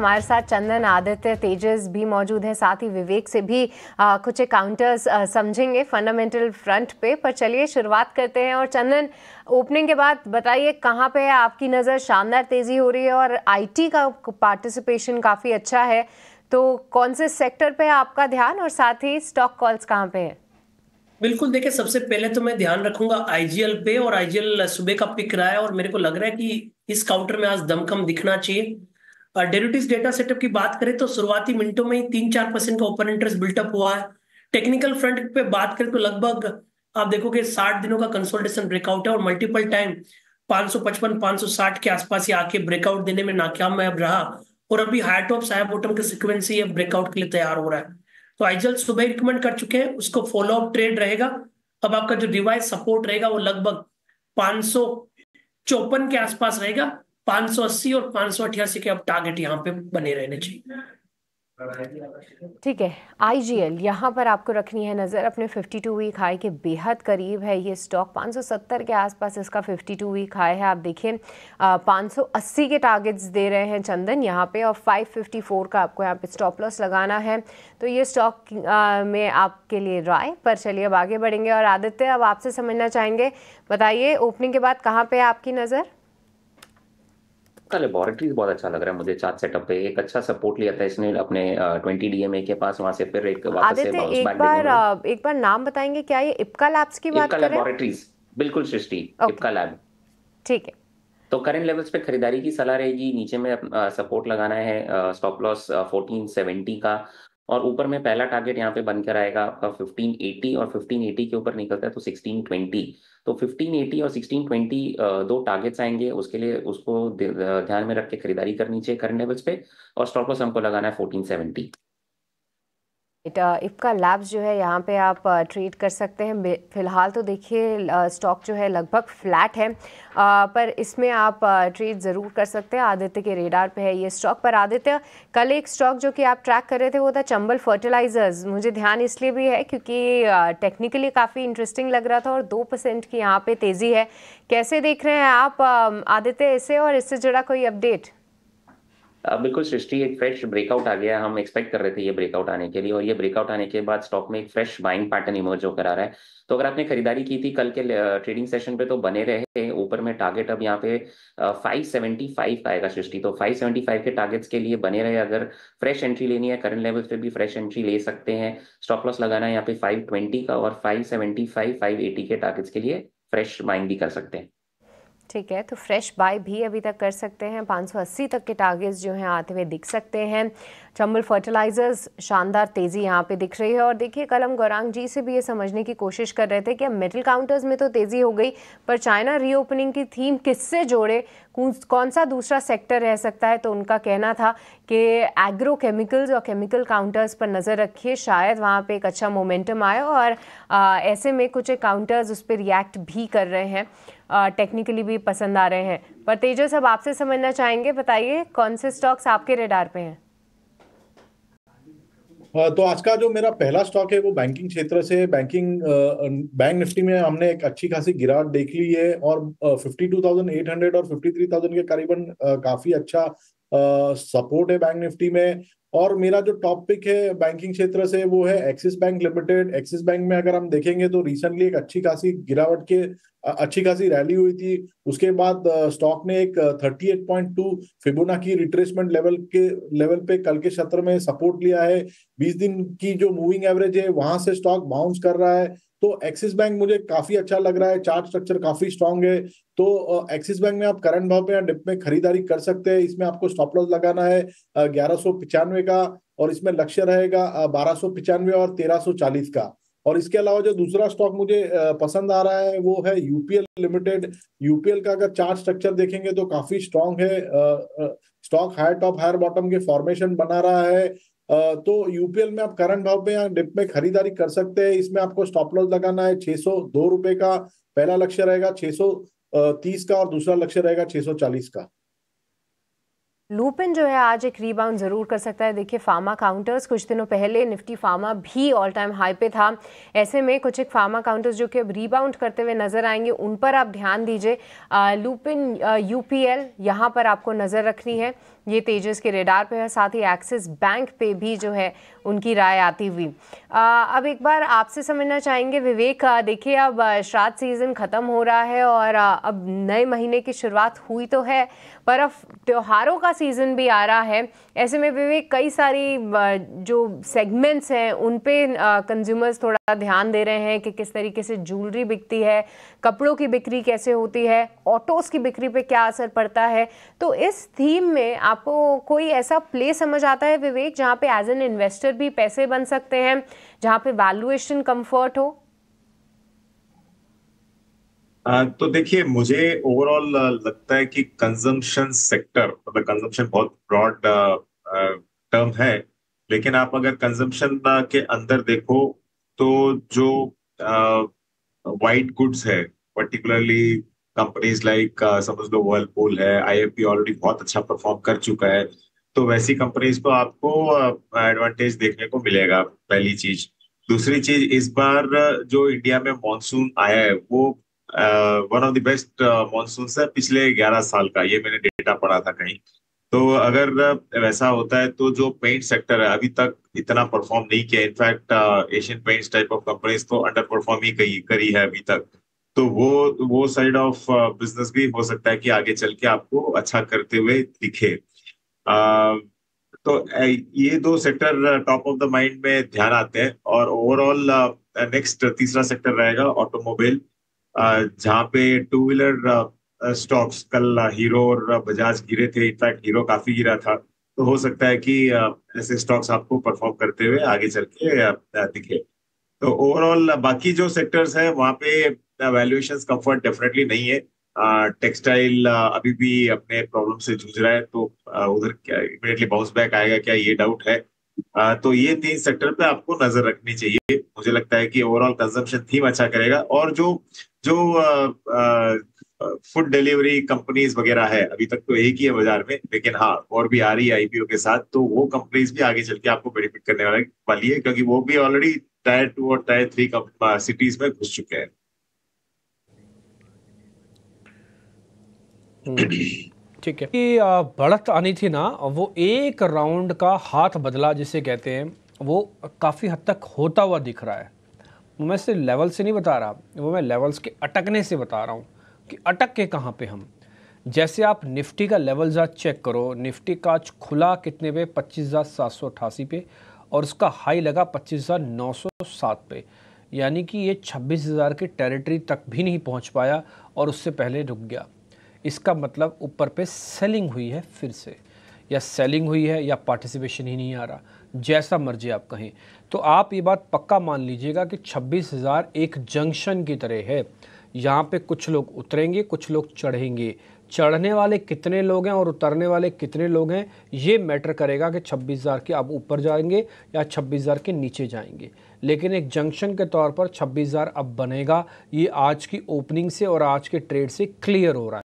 हमारे साथ चंदन आदित्य तेजस भी मौजूद हैं साथ ही विवेक से भी आ, कुछ काउंटर्स समझेंगे फंडामेंटल फ्रंट पे पर चलिए शुरुआत करते हैं और चंदन ओपनिंग के बाद बताइए कहाँ पे है आपकी नज़र शानदार तेज़ी हो रही है और आईटी का पार्टिसिपेशन काफ़ी अच्छा है तो कौन से सेक्टर पे है आपका ध्यान और साथ ही स्टॉक कॉल्स कहाँ पे है बिल्कुल देखिए सबसे पहले तो मैं ध्यान रखूंगा आईजीएल पे और आईजीएल सुबह का पिक रहा है और मेरे को लग रहा है कि इस काउंटर में आज दमकम दिखना चाहिए डेरिवेटिव्स डेटा सेटअप की बात करें तो शुरुआती मिनटों में ही तीन चार परसेंट का ओपन इंटरेस्ट बिल्टअप हुआ है टेक्निकल फ्रंट पे बात करें तो लगभग आप देखोगे साठ दिनों का कंसोल्टेशन ब्रेकआउट है और मल्टीपल टाइम 555 560 के आसपास ही आके ब्रेकआउट देने में नाकाम में अब रहा और अभी हाई टॉप हाई बॉटम के सिक्वेंस ही ब्रेकआउट के लिए तैयार हो रहा है तो आईजल सुबह रिकमेंड कर चुके हैं उसको फॉलो अप ट्रेड रहेगा अब आपका जो रिवाइज सपोर्ट रहेगा वो लगभग पांच के आसपास रहेगा 580 और पाँच के अब टारगेट यहाँ पे बने रहने चाहिए ठीक है आईजीएल यहाँ पर आपको रखनी है नज़र अपने 52 वीक हाई के बेहद करीब है ये स्टॉक 570 के आसपास इसका 52 वीक हाई है आप देखिए 580 के टारगेट्स दे रहे हैं चंदन यहाँ पे और 554 का आपको यहाँ पे स्टॉप लॉस लगाना है तो ये स्टॉक में आपके लिए राय पर चलिए अब आगे बढ़ेंगे और आदित्य अब आपसे समझना चाहेंगे बताइए ओपनिंग के बाद कहाँ पर आपकी नज़र का लेबोरेटरीज बहुत अच्छा लग रहा है मुझे चार्ज सेटअप पे एक अच्छा सपोर्ट लिया था इसने अपने ट्वेंटी डीएमए के पास वहां से फिर एक वापस से बाउंस एक बार एक बार नाम बताएंगे क्या ये इपका लैब्स की बात कर रहे हैं लेबोरेटरीज बिल्कुल सृष्टि इपका लैब ठीक है तो करंट लेवल्स पे खरीदारी की सलाह रहेगी नीचे में सपोर्ट लगाना है स्टॉप लॉस 1470 का और ऊपर में पहला टारगेट यहाँ पे बनकर आएगा आपका 1580 और 1580 के ऊपर निकलता है तो 1620 तो 1580 और 1620 दो टारगेट्स आएंगे उसके लिए उसको ध्यान में रख के खरीदारी करनी चाहिए करंट लेवल्स पे और स्टॉक लॉस हमको लगाना है 1470 इफका लैब्स uh, जो है यहाँ पे आप ट्रेड uh, कर सकते हैं फ़िलहाल तो देखिए स्टॉक uh, जो है लगभग फ्लैट है आ, पर इसमें आप ट्रेड ज़रूर कर सकते हैं आदित्य के रेडार पे है ये स्टॉक पर आदित्य कल एक स्टॉक जो कि आप ट्रैक कर रहे थे वो था चंबल फर्टिलाइज़र्स मुझे ध्यान इसलिए भी है क्योंकि टेक्निकली काफ़ी इंटरेस्टिंग लग रहा था और दो परसेंट की यहाँ पर तेज़ी है कैसे देख रहे हैं आप um, आदित्य इसे और इससे जुड़ा कोई अपडेट बिल्कुल सृष्टि एक फ्रेश ब्रेकआउट आ गया हम एक्सपेक्ट कर रहे थे ये ब्रेकआउट आने के लिए और ये ब्रेकआउट आने के बाद स्टॉक में एक फ्रेश बाइंग पैटर्न इमर्ज होकर आ रहा है तो अगर आपने खरीदारी की थी कल के ट्रेडिंग सेशन पे तो बने रहे ऊपर में टारगेट अब यहाँ पे फाइव फाइव सेवेंटी का आएगा सृष्टि तो फाइव सेवेंटी फाइव के टारगेट्स के लिए बने रहे अगर फ्रेश एंट्री लेनी है करंट लेवल पे भी फ्रेश एंट्री ले सकते हैं स्टॉप लॉस लगाना है यहाँ पे ट्वेंटी का और फाइव एटी के टारगेट्स के लिए फ्रेश बाइंग भी कर सकते हैं ठीक है तो फ्रेश बाय भी अभी तक कर सकते हैं 580 तक के टारगेट्स जो हैं आते हुए दिख सकते हैं चंबल फर्टिलाइजर्स शानदार तेज़ी यहाँ पे दिख रही है और देखिए कलम गौरांग जी से भी ये समझने की कोशिश कर रहे थे कि अब मेटल काउंटर्स में तो तेज़ी हो गई पर चाइना रीओपनिंग की थीम किससे जोड़े कौन सा दूसरा सेक्टर रह सकता है तो उनका कहना था कि एग्रो केमिकल्स और केमिकल काउंटर्स पर नज़र रखिए शायद वहाँ पर एक अच्छा मोमेंटम आए और ऐसे में कुछ काउंटर्स उस पर रिएक्ट भी कर रहे हैं टेक्निकली भी पसंद आ रहे हैं पर तेजस अब आपसे समझना चाहेंगे बताइए कौन से स्टॉक्स आपके रेडार पे हैं तो आज का जो मेरा पहला स्टॉक है वो बैंकिंग क्षेत्र से बैंकिंग बैंक निफ्टी में हमने एक अच्छी खासी गिरावट देख ली है और 52,800 और 53,000 के करीबन काफी अच्छा सपोर्ट है बैंक निफ्टी में और मेरा जो टॉप पिक है बैंकिंग क्षेत्र से वो है Axis Bank limited Axis Bank में अगर हम देखेंगे तो रिसेंटली एक अच्छी खासी गिरावट के अच्छी खासी रैली हुई थी उसके बाद स्टॉक ने एक 38.2 फिबोना की रिट्रेसमेंट लेवल के लेवल पे कल के सत्र में सपोर्ट लिया है 20 दिन की जो मूविंग एवरेज है वहां से स्टॉक बाउंस कर रहा है तो एक्सिस बैंक मुझे काफी अच्छा लग रहा है चार्ट स्ट्रक्चर काफी स्ट्रांग है तो एक्सिस बैंक में आप करंट भाव पे या डिप में खरीदारी कर सकते हैं इसमें आपको स्टॉप लॉस लगाना है ग्यारह का और इसमें लक्ष्य रहेगा बारह और तेरह का और इसके अलावा जो दूसरा स्टॉक मुझे पसंद आ रहा है वो है यूपीएल लिमिटेड यूपीएल का अगर चार्ट स्ट्रक्चर देखेंगे तो काफी स्ट्रांग है stock higher top higher bottom के फॉर्मेशन बना रहा है तो यूपीएल में आप करंट भाव पे या डिप में खरीदारी कर सकते हैं इसमें आपको स्टॉप लॉस लगाना है छह सौ दो रुपए का पहला लक्ष्य रहेगा छह सौ तीस का और दूसरा लक्ष्य रहेगा छह सौ चालीस का लूपिन जो है आज एक रीबाउंड ज़रूर कर सकता है देखिए फार्मा काउंटर्स कुछ दिनों पहले निफ्टी फार्मा भी ऑल टाइम हाई पे था ऐसे में कुछ एक फार्मा काउंटर्स जो कि अब रीबाउंड करते हुए नज़र आएंगे उन पर आप ध्यान दीजिए लूपिन यूपीएल यहाँ पर आपको नज़र रखनी है ये तेजस के रेडार पे है साथ ही एक्सिस बैंक पे भी जो है उनकी राय आती हुई आ, अब एक बार आपसे समझना चाहेंगे विवेक देखिए अब श्राद्ध सीज़न ख़त्म हो रहा है और अब नए महीने की शुरुआत हुई तो है पर अब त्योहारों का सीज़न भी आ रहा है ऐसे में भी कई सारी जो सेगमेंट्स हैं उन पे कंज्यूमर्स थोड़ा ध्यान दे रहे हैं कि किस तरीके से ज्वेलरी बिकती है कपड़ों की बिक्री कैसे होती है ऑटोस की बिक्री पे क्या असर पड़ता है तो इस थीम में आपको कोई ऐसा प्ले समझ आता है विवेक जहाँ पे एज एन इन्वेस्टर भी पैसे बन सकते हैं जहाँ पे वैल्यूएशन कम्फर्ट हो तो देखिए मुझे ओवरऑल लगता है कि कंजम्पशन सेक्टर मतलब कंजम्पशन बहुत ब्रॉड टर्म है लेकिन आप अगर कंजम्पशन के अंदर देखो तो जो वाइट गुड्स है पर्टिकुलरली कंपनीज लाइक समझ लो वर्लपूल है आईएफपी ऑलरेडी बहुत अच्छा परफॉर्म कर चुका है तो वैसी कंपनीज को आपको एडवांटेज देखने को मिलेगा पहली चीज दूसरी चीज इस बार जो इंडिया में मॉनसून आया है वो one of the best monsoon है पिछले 11 साल का ये मैंने डेटा पढ़ा था कहीं तो अगर uh, वैसा होता है तो जो पेंट सेक्टर है अभी तक इतना परफॉर्म नहीं किया in fact Asian Paints type of companies तो अंडर परफॉर्म ही कही करी है अभी तक तो वो वो साइड ऑफ बिजनेस भी हो सकता है कि आगे चल के आपको अच्छा करते हुए दिखे uh, तो uh, ये दो sector top of the mind में ध्यान आते हैं और ओवरऑल नेक्स्ट तीसरा सेक्टर रहेगा ऑटोमोबाइल हम्म। जहां पे टू व्हीलर स्टॉक्स कल हीरो और बजाज गिरे थे इनफैक्ट हीरो काफी गिरा था तो हो सकता है कि ऐसे स्टॉक्स आपको परफॉर्म करते हुए आगे चल के दिखे तो ओवरऑल बाकी जो सेक्टर्स है वहां पे वैल्यूएशन कंफर्ट डेफिनेटली नहीं है टेक्सटाइल अभी भी अपने प्रॉब्लम से जूझ रहा है तो उधर इमिडियटली बाउंस बैक आएगा क्या ये डाउट है तो ये तीन सेक्टर पे आपको नजर रखनी चाहिए मुझे लगता है कि ओवरऑल कंजम्पशन थीम अच्छा करेगा और जो जो फूड डिलीवरी कंपनीज वगैरह है अभी तक तो एक ही है बाजार में लेकिन हाँ और भी आ रही है आईपीओ के साथ तो वो कंपनीज भी आगे चल के आपको बेनिफिट करने वाले वाली है क्योंकि वो भी ऑलरेडी टायर टू और टायर थ्री सिटीज में घुस चुके हैं ठीक है ये बढ़त आनी थी ना वो एक राउंड का हाथ बदला जिसे कहते हैं वो काफ़ी हद तक होता हुआ दिख रहा है मैं सिर्फ लेवल से नहीं बता रहा वो मैं लेवल्स के अटकने से बता रहा हूँ कि अटक के कहाँ पे हम जैसे आप निफ्टी का लेवल जहाँ चेक करो निफ्टी का आज खुला कितने पे पच्चीस हज़ार सात सौ अठासी पे और उसका हाई लगा पच्चीस हज़ार नौ सौ सात पे यानी कि ये छब्बीस हज़ार के टेरिटरी तक भी नहीं पहुंच पाया और उससे पहले रुक गया इसका मतलब ऊपर पे सेलिंग हुई है फिर से या सेलिंग हुई है या पार्टिसिपेशन ही नहीं आ रहा जैसा मर्जी आप कहें तो आप ये बात पक्का मान लीजिएगा कि छब्बीस हज़ार एक जंक्शन की तरह है यहाँ पे कुछ लोग उतरेंगे कुछ लोग चढ़ेंगे चढ़ने वाले कितने लोग हैं और उतरने वाले कितने लोग हैं ये मैटर करेगा कि 26,000 के आप ऊपर जाएंगे या 26,000 के नीचे जाएंगे लेकिन एक जंक्शन के तौर पर 26,000 अब बनेगा ये आज की ओपनिंग से और आज के ट्रेड से क्लियर हो रहा है